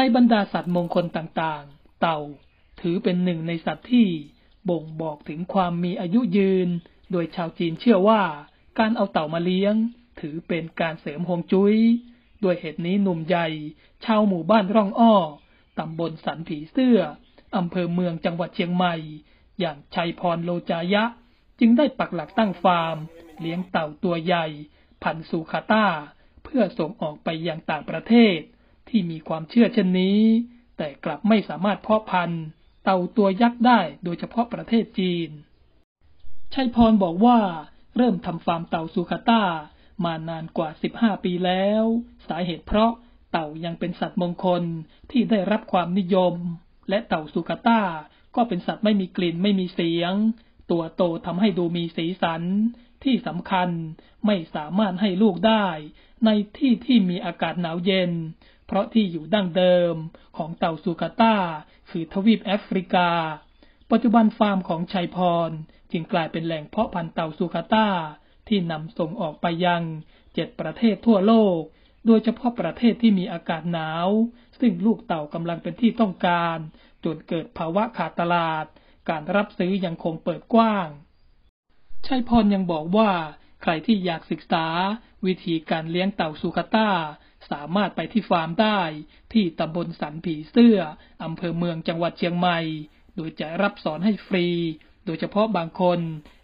ในบรรดาสัตว์มงคลต่างๆ เต่า ถือเป็นหนึ่งในสัตว์ที่บ่งบอกถึงความมีอายุยืน โดยชาวจีนเชื่อว่าการเอาเต่ามาเลี้ยงถือเป็นการเสริมฮวงจุย้ย ด้วยเหตุนี้หนุ่มใหญ่ชาวหมู่บ้านร่องอ้อ ตำบลสันผีเสื้อ อำเภอเมืองจังหวัดเชียงใหม่ อย่างชัยพรโลจายะ จึงได้ปักหลักตั้งฟาร์ม เลี้ยงเต่าตัวใหญ่พันสุซูคาต้า เพื่อส่งออกไปยังต่างประเทศที่มีความเชื่อเช่นนี้ แต่กลับไม่สามารถเพาะพันธุ์เต่าตัวยักษ์ได้โดยเฉพาะประเทศจีน ชัยพรบอกว่า เริ่มทำฟาร์มเต่าสุขาต้ามานานกว่า 15 ปีแล้ว สาเหตุเพราะเต่ายังเป็นสัตว์มงคลที่ได้รับความนิยม และเต่าสุขาต้าก็เป็นสัตว์ไม่มีกลิ่นไม่มีเสียง ตัวโตทำให้ดูมีสีสันที่สำคัญไม่สามารถให้ลูกได้ ในที่ที่มีอากาศหนาวเย็น เพราะที่อยู่ดั้งเดิมของเต่าสุกาตาคือทวีปแอฟริกา ปัจจุบันฟาร์มของชัยพรจึงกลายเป็นแหล่งเพาะพันธุ์เต่าสุกาตาที่นำส่งออกไปยังเจ็ดประเทศทั่วโลก โดยเฉพาะประเทศที่มีอากาศหนาว ซึ่งลูกเต่ากำลังเป็นที่ต้องการจนเกิดภาวะขาดตลาด การรับซื้อยังคงเปิดกว้างชัยพรยังบอกว่า ใครที่อยากศึกษา วิธีการเลี้ยงเต่าสุขต้า สามารถไปที่ฟาร์มได้ที่ตำบลสันผีเสื้อ อำเภอเมืองจังหวัดเชียงใหม่ โดยจะรับสอนให้ฟรี โดยเฉพาะบางคน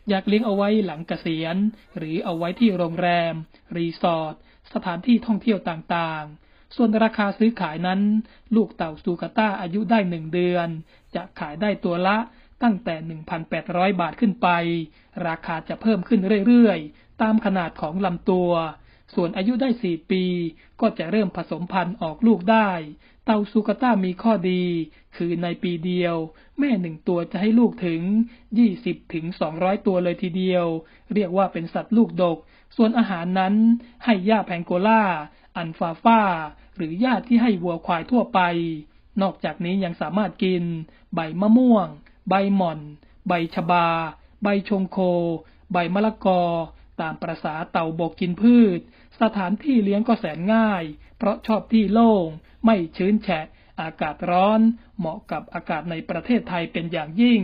อยากเลี้ยงเอาไว้หลังเกษียณ หรือเอาไว้ที่โรงแรม รีสอร์ท สถานที่ท่องเที่ยวต่างๆ ส่วนราคาซื้อขายนั้น ลูกเต่าซูกาต้าอายุได้หนึ่งเดือน จะขายได้ตัวละตั้งแต่ 1,800 บาทขึ้นไป ราคาจะเพิ่มขึ้นเรื่อยๆ ตามขนาดของลำตัว ส่วนอายุได้ 4 ปี ก็จะเริ่มผสมพันธุ์ออกลูกได้ เต่าซูกาต้ามีข้อดี คือในปีเดียว แม่หนึ่งตัวจะให้ลูกถึง 20ถึงตัวเลยทีเดียว เรียกว่าเป็นสัตว์ลูกดก ส่วนอาหารนั้นให้หญ้าแพงโกล่า อันฟาฟาหรือหญ้าที่ให้วัวควายทั่วไป นอกจากนี้ยังสามารถกิน ใบมะม่วงใบหม่อน ใบชบา ใบชงโค ใบมะละกอ ตามประษาเต่าบกกินพืช สถานที่เลี้ยงก็แสนง่าย เพราะชอบที่โล่ง ไม่ชื้นแฉะ อากาศร้อน เหมาะกับอากาศในประเทศไทยเป็นอย่างยิ่ง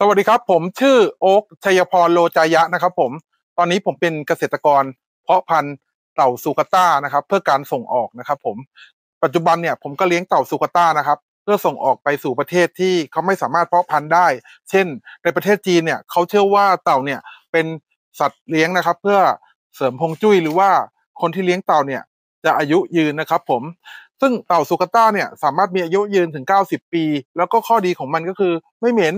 สวัสดีครับ ผมชื่อโอ๊คชัยพรโลจายะนะครับผม ตอนนี้ผมเป็นเกษตรกรเพาะพันธุ์เต่าซูกาต้านะครับ เพื่อการส่งออกนะครับผมปัจจุบันเนี่ยผมก็เลี้ยงเต่าสุกต้านะครับ เพื่อส่งออกไปสู่ประเทศที่เขาไม่สามารถเพาะพันธุ์ได้ เช่นในประเทศจีนเนี่ยเขาเชื่อว่าเต่าเนี่ยเป็นสัตว์เลี้ยงนะครับ เพื่อเสริมพงจุ้ยหรือว่าคนที่เลี้ยงเต่าเนี่ย จะอายุยืนนะครับ ผมซึ่งเต่าสุกต้าเนี่ยสามารถมีอายุยืนถึง 90 ปี แล้วก็ข้อดีของมันก็คือไม่เหม็น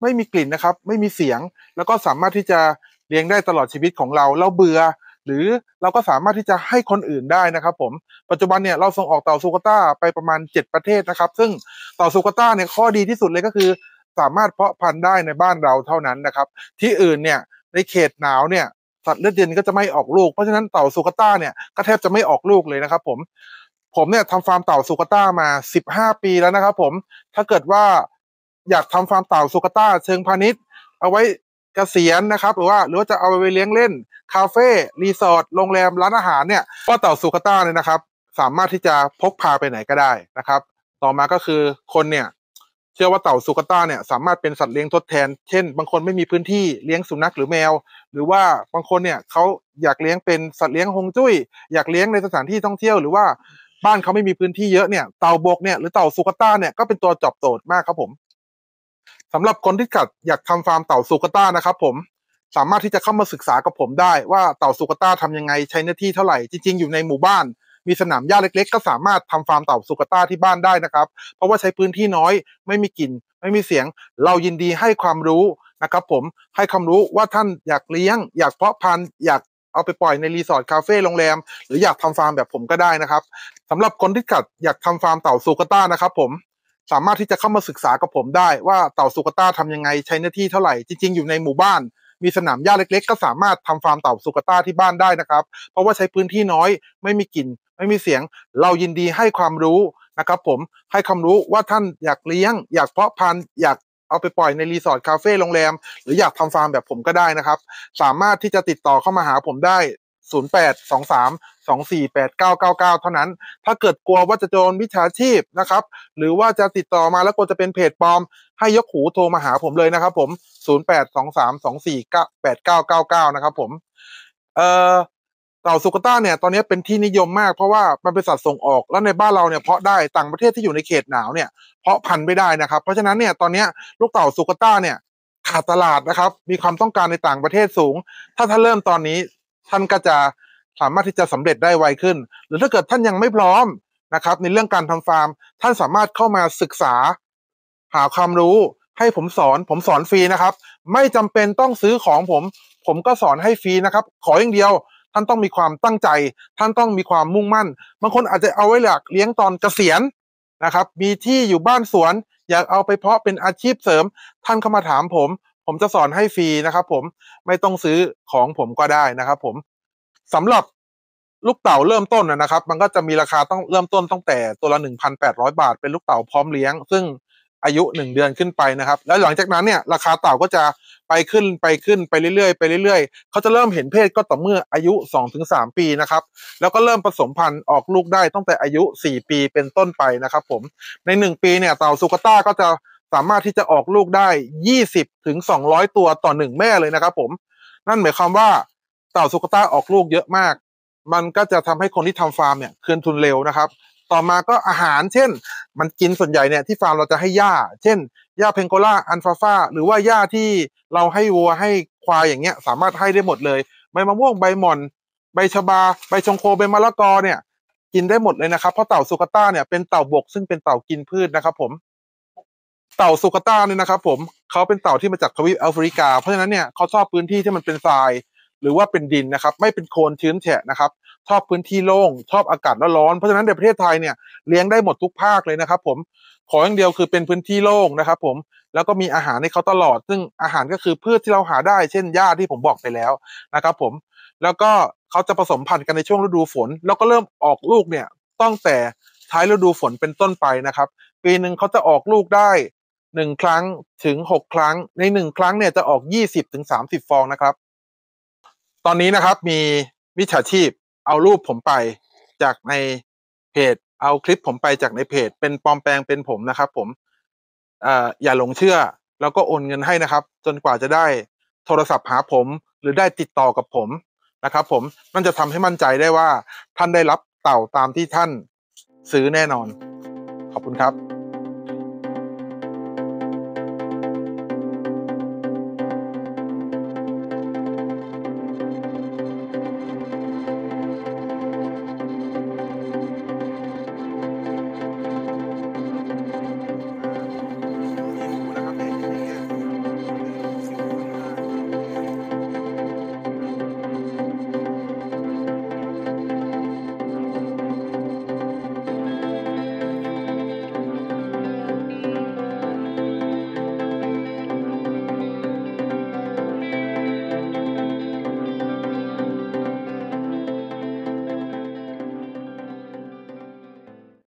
ไม่มีกลิ่นนะครับ ไม่มีเสียงแล้วก็สามารถที่จะเลี้ยงได้ตลอดชีวิตของเราเราเบื่อหรือเราก็สามารถที่จะให้คนอื่นได้นะครับผม ปัจจุบันเนี่ยเราส่งออกเต่าซูกาต้า ไปประมาณ 7 ประเทศนะครับ ซึ่งเต่าซูกาต้าเนี่ยข้อดีที่สุดเลยก็คือ สามารถเพาะพันธุ์ได้ในบ้านเราเท่านั้นนะครับ ที่อื่นเนี่ยในเขตหนาวเนี่ย สัตว์เลือดเย็นก็จะไม่ออกลูก เพราะฉะนั้นเต่าซูกาต้าเนี่ยก็แทบจะไม่ออกลูกเลยนะครับ ผมผมเนี่ยทำฟาร์มเต่าซูกาต้ามา 15 ปีแล้วนะครับ ผมถ้าเกิดว่าอยากทำฟาร์มเต่าซูกาต้าเชิงพาณิชย์เอาไว้กษียณนะครับหรือว่าหรือว่าจะเอาไปเลี้ยงเล่นคาเฟ่รีสอร์ทโรงแรม ร้านอาหารเนี่ยก็เต่าสุกต้าเนี่ยนะครับสามารถที่จะพกพาไปไหนก็ได้นะครับต่อมาก็คือคนเนี่ยเชื่อว่าเต่าสุกต้าเนี่ยสามารถเป็นสัตว์เลี้ยงทดแทน เช่นบางคนไม่มีพื้นที่เลี้ยงสุนัขหรือแมว หรือว่าบางคนเนี่ยเขาอยากเลี้ยงเป็นสัตว์เลี้ยงฮงจุ้ยอยากเลี้ยงในสถานที่ท่องเที่ยว หรือว่าบ้านเขาไม่มีพื้นที่เยอะเนี่ยเต่าบกเนี่ยหรือเต่าสุกต้าเนี่ยก็เป็นตัวจอบโตดมากครับผมสำหรับคนที่กัดอยากทำฟาร์มเต่าสุกต้านะครับผมสามารถที่จะเข้ามาศึกษากับผมได้ว่าเต่าสุกต้าทำยังไงใช้เนื้อที่เท่าไหร่ จริงๆอยู่ในหมู่บ้าน มีสนามหญ้าเล็กๆ ก็สามารถทำฟาร์มเต่าสุกต้าที่บ้านได้นะครับ เพราะว่าใช้พื้นที่น้อย ไม่มีกลิ่น ไม่มีเสียง เรายินดีให้ความรู้ นะครับผมให้ความรู้ว่าท่านอยากเลี้ยง อยากเพาะพันธุ์อยากเอาไปปล่อยในรีสอร์ทคาเฟ่โรงแรมหรืออยากทำฟาร์มแบบผมก็ได้นะครับสำหรับคนที่กัดอยากทำฟาร์มเต่าสุกต้านะครับผมสามารถที่จะเข้ามาศึกษากับผมได้ว่าเต่าสุกต้าทำยังไงใช้เนื้อที่เท่าไหร่จริงๆอยู่ในหมู่บ้าน มีสนามหญ้าเล็กๆ ก็สามารถทำฟาร์มเต่าสุกต้าที่บ้านได้นะครับ เพราะว่าใช้พื้นที่น้อย ไม่มีกลิ่นไม่มีเสียง เรายินดีให้ความรู้นะครับผมให้ความรู้ว่าท่านอยากเลี้ยง อยากเพาะพันธุ์อยากเอาไปปล่อยในรีสอร์ทคาเฟ่โรงแรมหรืออยากทำฟาร์มแบบผมก็ได้นะครับ สามารถที่จะติดต่อเข้ามาหาผมได้0823248999 เท่านั้น ถ้าเกิดกลัวว่าจะโดนวิชาชีพนะครับ หรือว่าจะติดต่อมาแล้วกลัวจะเป็นเพจปลอม ให้ยกหูโทรมาหาผมเลยนะครับ ผม 0823248999 นะครับผมเอ่อเต่าสุกต้าเนี่ย ตอนนี้เป็นที่นิยมมาก เพราะว่ามันเป็นสัตว์ส่งออก แล้วในบ้านเราเนี่ยเพาะได้ต่างประเทศที่อยู่ในเขตหนาวเนี่ยเพาะพันธุ์ไม่ได้นะครับ เพราะฉะนั้นเนี่ยตอนนี้ ลูกเต่าสุกต้าเนี่ยขาดตลาดนะครับ มีความต้องการในต่างประเทศสูง ถ้าท่านเริ่มตอนนี้ท่านก็จะสามารถที่จะสำเร็จได้ไวขึ้น หรือถ้าเกิดท่านยังไม่พร้อมนะครับ ในเรื่องการทำฟาร์ม ท่านสามารถเข้ามาศึกษา หาความรู้ให้ผมสอนผมสอนฟรีนะครับไม่จำเป็นต้องซื้อของผม ผมก็สอนให้ฟรีนะครับ ขออย่างเดียว ท่านต้องมีความตั้งใจ ท่านต้องมีความมุ่งมั่นบางคนอาจจะเอาไว้หลักเลี้ยงตอนเกษียณนะครับ มีที่อยู่บ้านสวน อยากเอาไปเพาะเป็นอาชีพเสริม ท่านเข้ามาถามผมผมจะสอนให้ฟรีนะครับผมไม่ต้องซื้อของผมก็ได้นะครับผมสำหรับลูกเต่าเริ่มต้นนะครับ มันก็จะมีราคาต้องเริ่มต้นตั้งแต่ตัวละ1,800 บาท เป็นลูกเต่าพร้อมเลี้ยงซึ่งอายุ1เดือนขึ้นไปนะครับ แล้วหลังจากนั้นเนี่ยราคาเต่าก็จะไปขึ้นไปขึ้นไปเรื่อยๆไปเรื่อย ๆเขาจะเริ่มเห็นเพศก็ต่อเมื่ออายุ2-3 ปีนะครับ แล้วก็เริ่มผสมพันธุ์ออกลูกได้ตั้งแต่อายุ4ปีเป็นต้นไปนะครับ ผมใน 1 ปีเนี่ยเต่าสุกต้าก็จะสามารถที่จะออกลูกได้ยี่สิบถึงสองร้อยตัวต่อหนึ่งแม่เลยนะครับผม นั่นหมายความว่าเต่าสุกต้าออกลูกเยอะมาก มันก็จะทำให้คนที่ทำฟาร์มเนี่ยคืนทุนเร็วนะครับ ต่อมาก็อาหารเช่น มันกินส่วนใหญ่เนี่ยที่ฟาร์มเราจะให้หญ้า เช่นหญ้าเพงโกล่า อันฟาฟาหรือว่าหญ้าที่เราให้วัวให้ควายอย่างเงี้ยสามารถให้ได้หมดเลยใบมะม่วงใบหม่อนใบชบาใบชงโคใบมะละกอเนี่ย กินได้หมดเลยนะครับเพราะเต่าสุกต้าเนี่ยเป็นเต่าบกซึ่งเป็นเต่ากินพืชนะครับผมเต่าสุกต้าเนี่ยนะครับผมเขาเป็นเต่าที่มาจากทวีปแอฟริกา เพราะฉะนั้นเนี่ยเขาชอบพื้นที่ที่มันเป็นทรายหรือว่าเป็นดินนะครับไม่เป็นโคลนชื้นแฉะนะครับชอบพื้นที่โล่ง ชอบอากาศร้อนเพราะฉะนั้นในประเทศไทยเนี่ยเลี้ยงได้หมดทุกภาคเลยนะครับผมขออย่างเดียวคือเป็นพื้นที่โล่งนะครับผมแล้วก็มีอาหารให้เขาตลอด ซึ่งอาหารก็คือพืชที่เราหาได้ เช่นหญ้าที่ผมบอกไปแล้วนะครับผมแล้วก็เขาจะผสมพันธุ์กันในช่วงฤดูฝนแล้วก็เริ่มออกลูกเนี่ยตั้งแต่ท้ายฤดูฝนเป็นต้นไปนะครับ ปีหนึ่งเขาจะออกลูกไดหนึ่งครั้งถึงหกครั้ง ในหนึ่งครั้งเนี่ยจะออกยี่สิบถึงสามสิบฟองนะครับ ตอนนี้นะครับ มีมิจฉาชีพเอารูปผมไปจากในเพจ เอาคลิปผมไปจากในเพจ เป็นปลอมแปลงเป็นผมนะครับ ผมออย่าหลงเชื่อ แล้วก็โอนเงินให้นะครับ จนกว่าจะได้โทรศัพท์หาผมหรือได้ติดต่อกับผมนะครับ ผมมันจะทำให้มั่นใจได้ว่า ท่านได้รับเต่าตามที่ท่านซื้อแน่นอน ขอบคุณครับ